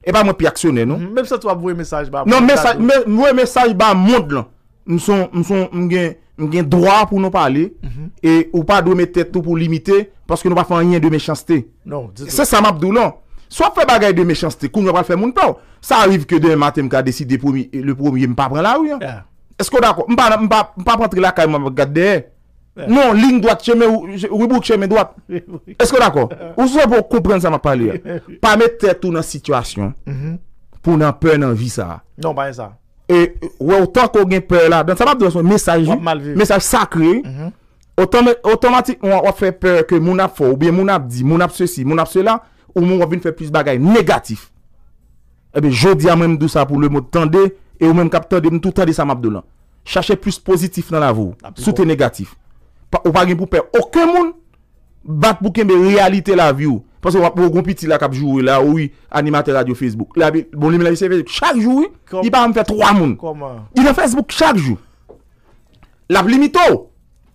E pa mwen pi aksyonè, non? Mbèm sa tou ap vwe mesaj ba. Mbèm sa, mbèm non, vwe mesaj ba moun lan. Mson, mson, mgen, mgen droit pou nou pale. Mhm. E ou pa do mwen tet nou pou limite, paske nou pa fanyen de mechastè. Non, ditou. Se sa mabdou lan. So ap fwe bagay de mechastè, kou mwen pa fwe moun, non. Sa aviv ke den matè mka deside le promi, mpa pre la ou yon? Ya. Esko dako? Mpa pre la kaj mwen gade deyè. Non, ling dwak cheme ou wibouk cheme dwak. Esko dako? Oso pou koupren sa ma pali ya. Pa mette tout nan sitwasyon. Mhm. Pou nan pe nan vi sa. Non, bayan sa. E, wè, o tan kou gen pe la. Dan sa mabde wè son mesaj sakri. Otomatik, wè wè fe pe ke moun ap fo. Ou bien moun ap di, moun ap se si, moun ap se la. Ou moun wè vin fe plus bagay negatif. Ebe, eh jodi a mwen mdou sa pou lè mwot tende. E wè mwen mkap tende, mwen tout tende sa mabde lan. Chache plus pozitif nan avou. Ah, Soute bon. negatif. Ou pa gen pou per, okè moun bak pou kembe realite la view Pasè ou wap pou gompiti la kapjou, la oui animatè radio Facebook Bon li men la vie se Facebook, chak jou, yi pa anpe 3 moun Yi nan Facebook chak jou Lav limitou,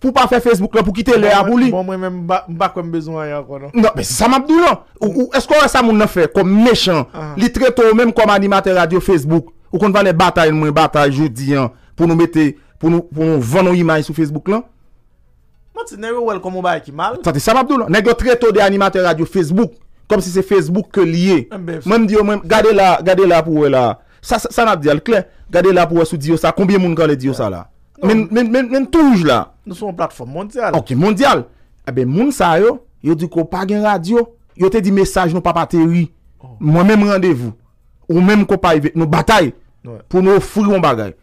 pou pa fe Facebook la pou kite le ya bon, pou li Bon mwen men bak wèm bezoun aya kwa nan Nan, se sa mabdou nan Ou esko wè sa moun nan fè kom mechè ah. Li treto mèm kom animatè radio Facebook Ou kon vane batay mwen batay je diyan Poun nou mette, pou nou ven nou imay sou Facebook lan Parce que nous avons comme qui mal. ça m'a dit. très tôt des animateurs radio Facebook. Comme si c'est Facebook que lié. Eh ben, même dit, regardez là, regardez là pour là. Ça ça n'a pas dit, clair. Regardez là pour sous ça. Combien de monde connaît dit ça là Même tout là. Nous sommes une plateforme mondiale. Ok, mondiale. Eh bien, moun ça yo, dit qu'on pas de radio. y te dit message, nous pas pas Moi même rendez-vous. Ou même qu'on pas de bataille. pou nou fri yon bagay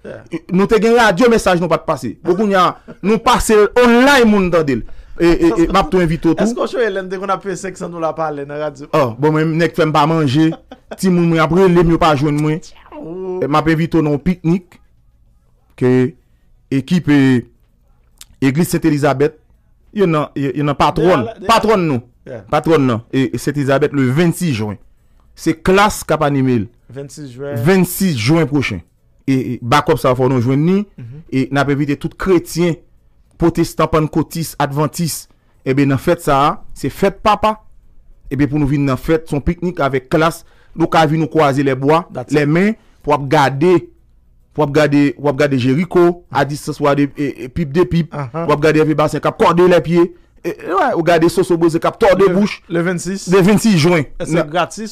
nou te gen yon adyo mesaj nou pat pase nou pase online moun dan del e map tou invito tou esko chou elen de kon apesek san nou la pale bo mwen nek fem pa manje ti moun mwen apre le mwen pa joun mwen e map evito nou piknik ke ekip e eglis Saint Elisabeth yon nan patron patron nou Saint Elisabeth le 26 joun Se klas kapa ni mil. 26 Jouen. 26 Jouen prochen. E, e bakop sa fò non Jouen ni. Mhm. E nap evite tout kretien. Pote stampan kotis, adventis. Ebe nan fèt sa a. Se fèt papa. Ebe pou nou vin nan fèt son piknik avè klas. Nou ka vin nou kwaze le boi. Le men. Pò ap gade. Pò ap gade. Wap gade Jericho. Adi sòs wade pip de pip. Wap uh-huh. gade avè basen kapa korde le piye. E, ou gade sos obo zè kapa tor de bouch. Le 26. Le 26 Jouen. E se gatsis.